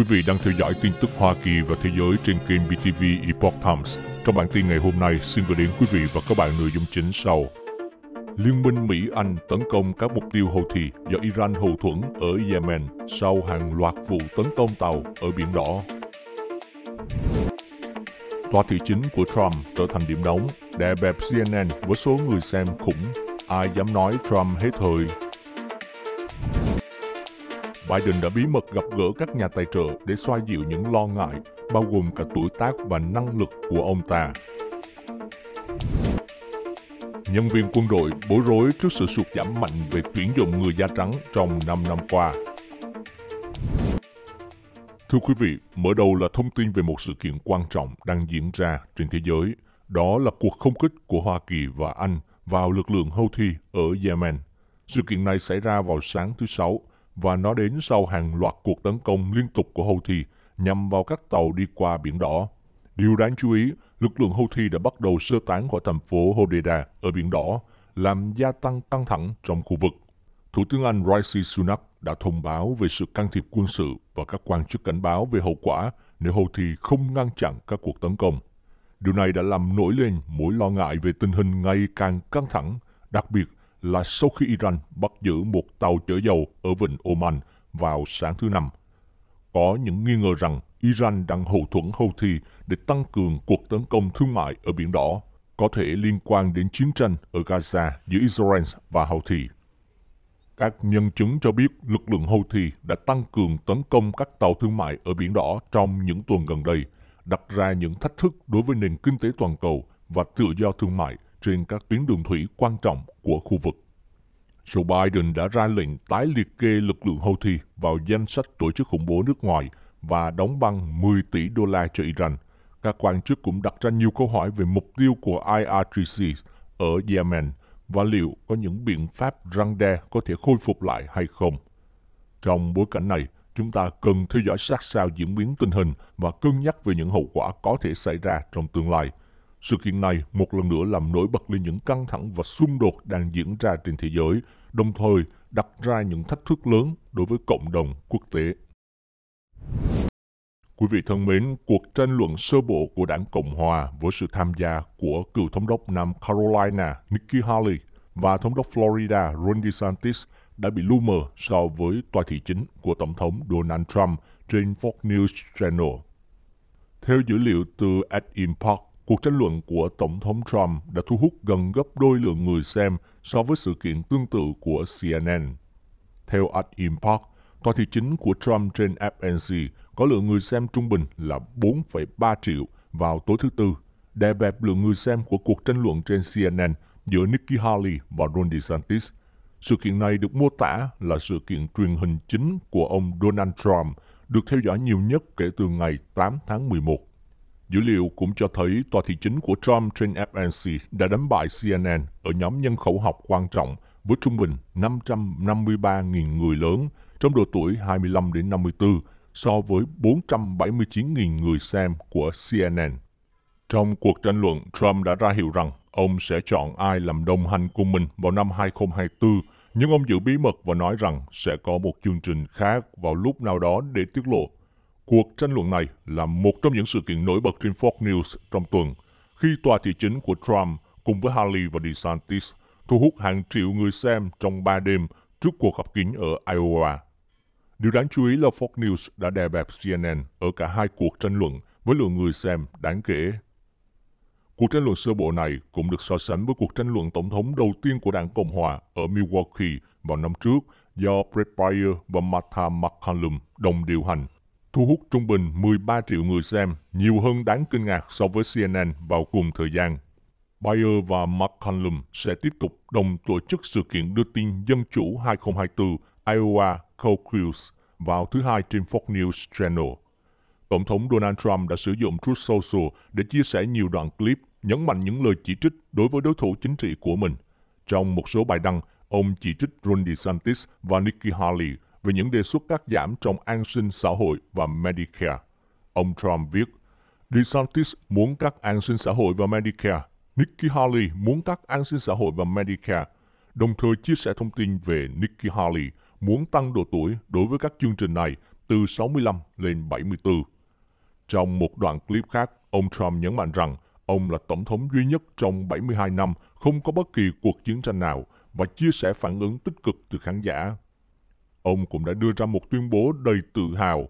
Quý vị đang theo dõi tin tức Hoa Kỳ và thế giới trên kênh BTV Epoch Times. Trong bản tin ngày hôm nay, xin gửi đến quý vị và các bạn nội dung chính sau. Liên minh Mỹ-Anh tấn công các mục tiêu Houthi do Iran hậu thuẫn ở Yemen sau hàng loạt vụ tấn công tàu ở Biển Đỏ. Tòa thị chính của Trump trở thành điểm nóng, đè bẹp CNN với số người xem khủng. Ai dám nói Trump hết thời Biden đã bí mật gặp gỡ các nhà tài trợ để xoa dịu những lo ngại, bao gồm cả tuổi tác và năng lực của ông ta. Nhân viên quân đội bối rối trước sự sụt giảm mạnh về tuyển dụng người da trắng trong 5 năm qua. Thưa quý vị, mở đầu là thông tin về một sự kiện quan trọng đang diễn ra trên thế giới. Đó là cuộc không kích của Hoa Kỳ và Anh vào lực lượng Houthi ở Yemen. Sự kiện này xảy ra vào sáng thứ Sáu, và nó đến sau hàng loạt cuộc tấn công liên tục của Houthi nhằm vào các tàu đi qua Biển Đỏ. Điều đáng chú ý, lực lượng Houthi đã bắt đầu sơ tán khỏi thành phố Hodeida ở Biển Đỏ, làm gia tăng căng thẳng trong khu vực. Thủ tướng Anh Rishi Sunak đã thông báo về sự can thiệp quân sự và các quan chức cảnh báo về hậu quả nếu Houthi không ngăn chặn các cuộc tấn công. Điều này đã làm nổi lên mối lo ngại về tình hình ngày càng căng thẳng, đặc biệt là sau khi Iran bắt giữ một tàu chở dầu ở vịnh Oman vào sáng thứ Năm. Có những nghi ngờ rằng Iran đang hậu thuẫn Houthi để tăng cường cuộc tấn công thương mại ở Biển Đỏ, có thể liên quan đến chiến tranh ở Gaza giữa Israel và Houthi. Các nhân chứng cho biết lực lượng Houthi đã tăng cường tấn công các tàu thương mại ở Biển Đỏ trong những tuần gần đây, đặt ra những thách thức đối với nền kinh tế toàn cầu và tự do thương mại – trên các tuyến đường thủy quan trọng của khu vực. Joe Biden đã ra lệnh tái liệt kê lực lượng Houthi vào danh sách tổ chức khủng bố nước ngoài và đóng băng 10 tỷ đô la cho Iran. Các quan chức cũng đặt ra nhiều câu hỏi về mục tiêu của IRGC ở Yemen và liệu có những biện pháp răng đe có thể khôi phục lại hay không. Trong bối cảnh này, chúng ta cần theo dõi sát sao diễn biến tình hình và cân nhắc về những hậu quả có thể xảy ra trong tương lai – sự kiện này một lần nữa làm nổi bật lên những căng thẳng và xung đột đang diễn ra trên thế giới, đồng thời đặt ra những thách thức lớn đối với cộng đồng quốc tế. Quý vị thân mến, cuộc tranh luận sơ bộ của đảng Cộng Hòa với sự tham gia của cựu thống đốc Nam Carolina Nikki Haley và thống đốc Florida Ron DeSantis đã bị lu mờ so với tòa thị chính của Tổng thống Donald Trump trên Fox News Channel. Theo dữ liệu từ Ad Impact, Cuộc tranh luận của Tổng thống Trump đã thu hút gần gấp đôi lượng người xem so với sự kiện tương tự của CNN. Theo Ad Impact, tòa thị chính của Trump trên FNC có lượng người xem trung bình là 4,3 triệu vào tối thứ Tư, đè bẹp lượng người xem của cuộc tranh luận trên CNN giữa Nikki Haley và Ron DeSantis. Sự kiện này được mô tả là sự kiện truyền hình chính của ông Donald Trump, được theo dõi nhiều nhất kể từ ngày 8 tháng 11. Dữ liệu cũng cho thấy tòa thị chính của Trump trên FNC đã đánh bại CNN ở nhóm nhân khẩu học quan trọng với trung bình 553.000 người lớn trong độ tuổi 25 đến 54 so với 479.000 người xem của CNN. Trong cuộc tranh luận, Trump đã ra hiệu rằng ông sẽ chọn ai làm đồng hành cùng mình vào năm 2024, nhưng ông giữ bí mật và nói rằng sẽ có một chương trình khác vào lúc nào đó để tiết lộ Cuộc tranh luận này là một trong những sự kiện nổi bật trên Fox News trong tuần, khi tòa thị chính của Trump cùng với Haley và DeSantis thu hút hàng triệu người xem trong ba đêm trước cuộc họp kín ở Iowa. Điều đáng chú ý là Fox News đã đè bẹp CNN ở cả hai cuộc tranh luận với lượng người xem đáng kể. Cuộc tranh luận sơ bộ này cũng được so sánh với cuộc tranh luận tổng thống đầu tiên của đảng Cộng hòa ở Milwaukee vào năm trước do Brett Baier và Martha McCallum đồng điều hành thu hút trung bình 13 triệu người xem, nhiều hơn đáng kinh ngạc so với CNN vào cùng thời gian. Bayer và McCallum sẽ tiếp tục đồng tổ chức sự kiện đưa tin Dân Chủ 2024 Iowa Caucus vào thứ hai trên Fox News Channel. Tổng thống Donald Trump đã sử dụng Truth Social để chia sẻ nhiều đoạn clip nhấn mạnh những lời chỉ trích đối với đối thủ chính trị của mình. Trong một số bài đăng, ông chỉ trích Ron DeSantis và Nikki Haley – về những đề xuất cắt giảm trong an sinh xã hội và Medicare. Ông Trump viết, DeSantis muốn cắt an sinh xã hội và Medicare, Nikki Haley muốn cắt an sinh xã hội và Medicare, đồng thời chia sẻ thông tin về Nikki Haley muốn tăng độ tuổi đối với các chương trình này từ 65 lên 74. Trong một đoạn clip khác, ông Trump nhấn mạnh rằng ông là tổng thống duy nhất trong 72 năm không có bất kỳ cuộc chiến tranh nào và chia sẻ phản ứng tích cực từ khán giả ông cũng đã đưa ra một tuyên bố đầy tự hào.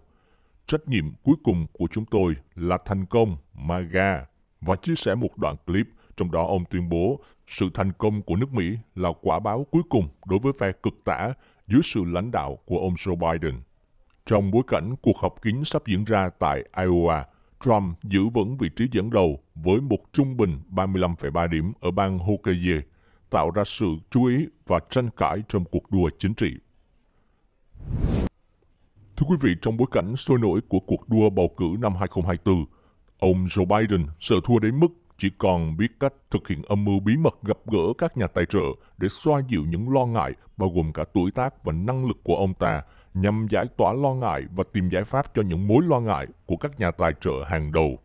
Trách nhiệm cuối cùng của chúng tôi là thành công MAGA và chia sẻ một đoạn clip trong đó ông tuyên bố sự thành công của nước Mỹ là quả báo cuối cùng đối với phe cực tả dưới sự lãnh đạo của ông Joe Biden. Trong bối cảnh cuộc họp kín sắp diễn ra tại Iowa, Trump giữ vững vị trí dẫn đầu với một trung bình 35,3 điểm ở bang Hokie, tạo ra sự chú ý và tranh cãi trong cuộc đua chính trị Thưa quý vị, trong bối cảnh sôi nổi của cuộc đua bầu cử năm 2024, ông Joe Biden sợ thua đến mức chỉ còn biết cách thực hiện âm mưu bí mật gặp gỡ các nhà tài trợ để xoa dịu những lo ngại bao gồm cả tuổi tác và năng lực của ông ta nhằm giải tỏa lo ngại và tìm giải pháp cho những mối lo ngại của các nhà tài trợ hàng đầu.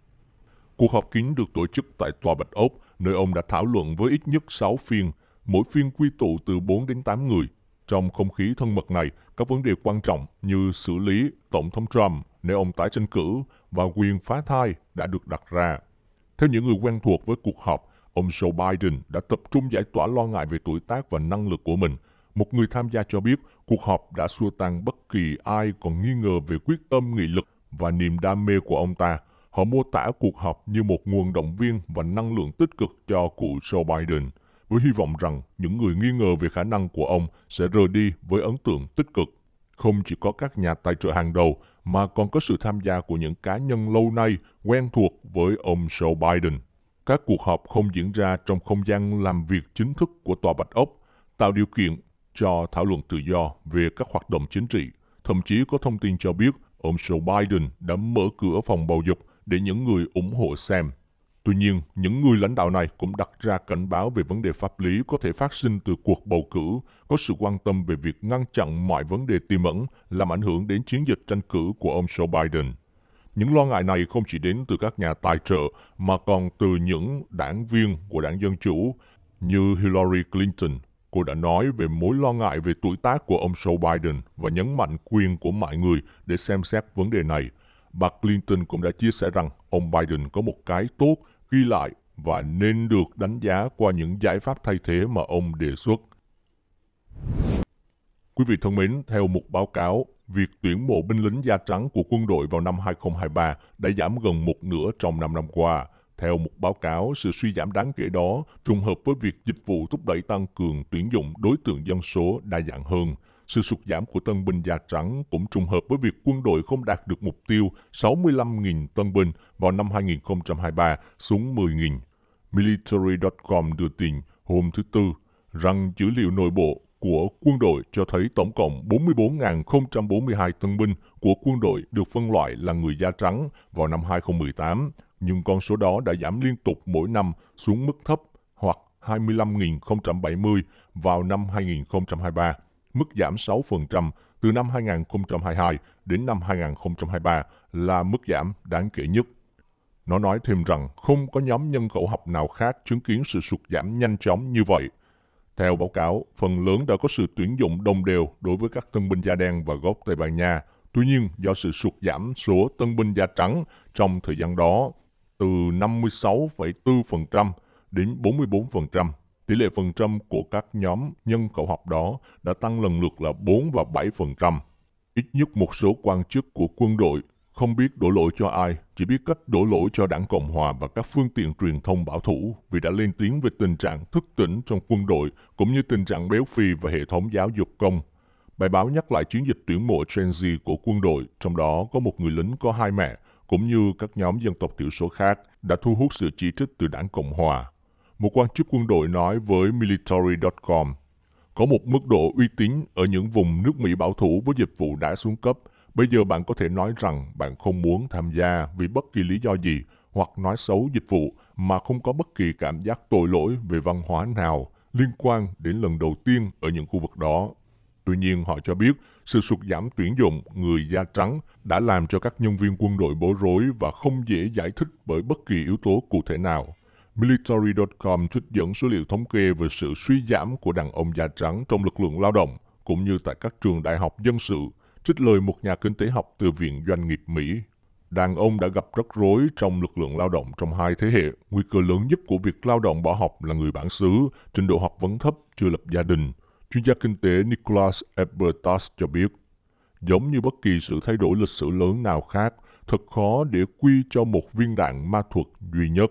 Cuộc họp kín được tổ chức tại Tòa Bạch Ốc, nơi ông đã thảo luận với ít nhất 6 phiên, mỗi phiên quy tụ từ 4 đến 8 người. Trong không khí thân mật này, các vấn đề quan trọng như xử lý Tổng thống Trump nếu ông tái tranh cử và quyền phá thai đã được đặt ra. Theo những người quen thuộc với cuộc họp, ông Joe Biden đã tập trung giải tỏa lo ngại về tuổi tác và năng lực của mình. Một người tham gia cho biết cuộc họp đã xua tan bất kỳ ai còn nghi ngờ về quyết tâm nghị lực và niềm đam mê của ông ta. Họ mô tả cuộc họp như một nguồn động viên và năng lượng tích cực cho cụ Joe Biden – với hy vọng rằng những người nghi ngờ về khả năng của ông sẽ rời đi với ấn tượng tích cực. Không chỉ có các nhà tài trợ hàng đầu mà còn có sự tham gia của những cá nhân lâu nay quen thuộc với ông Joe Biden. Các cuộc họp không diễn ra trong không gian làm việc chính thức của Tòa Bạch Ốc, tạo điều kiện cho thảo luận tự do về các hoạt động chính trị. Thậm chí có thông tin cho biết ông Joe Biden đã mở cửa phòng bầu dục để những người ủng hộ xem Tuy nhiên, những người lãnh đạo này cũng đặt ra cảnh báo về vấn đề pháp lý có thể phát sinh từ cuộc bầu cử, có sự quan tâm về việc ngăn chặn mọi vấn đề tiềm ẩn làm ảnh hưởng đến chiến dịch tranh cử của ông Joe Biden. Những lo ngại này không chỉ đến từ các nhà tài trợ mà còn từ những đảng viên của đảng Dân Chủ như Hillary Clinton. Cô đã nói về mối lo ngại về tuổi tác của ông Joe Biden và nhấn mạnh quyền của mọi người để xem xét vấn đề này. Bà Clinton cũng đã chia sẻ rằng ông Biden có một cái tốt ghi lại và nên được đánh giá qua những giải pháp thay thế mà ông đề xuất. Quý vị thân mến, theo một báo cáo, việc tuyển mộ binh lính da trắng của quân đội vào năm 2023 đã giảm gần một nửa trong 5 năm qua. Theo một báo cáo, sự suy giảm đáng kể đó trùng hợp với việc dịch vụ thúc đẩy tăng cường tuyển dụng đối tượng dân số đa dạng hơn – sự sụt giảm của tân binh da trắng cũng trùng hợp với việc quân đội không đạt được mục tiêu 65.000 tân binh vào năm 2023 xuống 10.000. Military.com đưa tin hôm thứ Tư rằng dữ liệu nội bộ của quân đội cho thấy tổng cộng 44.042 tân binh của quân đội được phân loại là người da trắng vào năm 2018, nhưng con số đó đã giảm liên tục mỗi năm xuống mức thấp hoặc 25.070 vào năm 2023 mức giảm 6% từ năm 2022 đến năm 2023 là mức giảm đáng kể nhất. Nó nói thêm rằng không có nhóm nhân khẩu học nào khác chứng kiến sự sụt giảm nhanh chóng như vậy. Theo báo cáo, phần lớn đã có sự tuyển dụng đồng đều đối với các tân binh da đen và gốc Tây Ban Nha. Tuy nhiên, do sự sụt giảm số tân binh da trắng trong thời gian đó từ 56,4% đến 44% Tỷ lệ phần trăm của các nhóm nhân khẩu học đó đã tăng lần lượt là 4 và 7%. Ít nhất một số quan chức của quân đội không biết đổ lỗi cho ai, chỉ biết cách đổ lỗi cho đảng Cộng Hòa và các phương tiện truyền thông bảo thủ vì đã lên tiếng về tình trạng thức tỉnh trong quân đội cũng như tình trạng béo phì và hệ thống giáo dục công. Bài báo nhắc lại chiến dịch tuyển mộ Gen Z của quân đội, trong đó có một người lính có hai mẹ, cũng như các nhóm dân tộc thiểu số khác đã thu hút sự chỉ trích từ đảng Cộng Hòa một quan chức quân đội nói với Military.com. Có một mức độ uy tín ở những vùng nước Mỹ bảo thủ với dịch vụ đã xuống cấp. Bây giờ bạn có thể nói rằng bạn không muốn tham gia vì bất kỳ lý do gì hoặc nói xấu dịch vụ mà không có bất kỳ cảm giác tội lỗi về văn hóa nào liên quan đến lần đầu tiên ở những khu vực đó. Tuy nhiên, họ cho biết sự sụt giảm tuyển dụng người da trắng đã làm cho các nhân viên quân đội bối rối và không dễ giải thích bởi bất kỳ yếu tố cụ thể nào. Military.com trích dẫn số liệu thống kê về sự suy giảm của đàn ông da trắng trong lực lượng lao động, cũng như tại các trường đại học dân sự, trích lời một nhà kinh tế học từ Viện Doanh nghiệp Mỹ. Đàn ông đã gặp rắc rối trong lực lượng lao động trong hai thế hệ. Nguy cơ lớn nhất của việc lao động bỏ học là người bản xứ, trình độ học vấn thấp, chưa lập gia đình. Chuyên gia kinh tế Nicholas Ebertas cho biết, giống như bất kỳ sự thay đổi lịch sử lớn nào khác, thật khó để quy cho một viên đạn ma thuật duy nhất.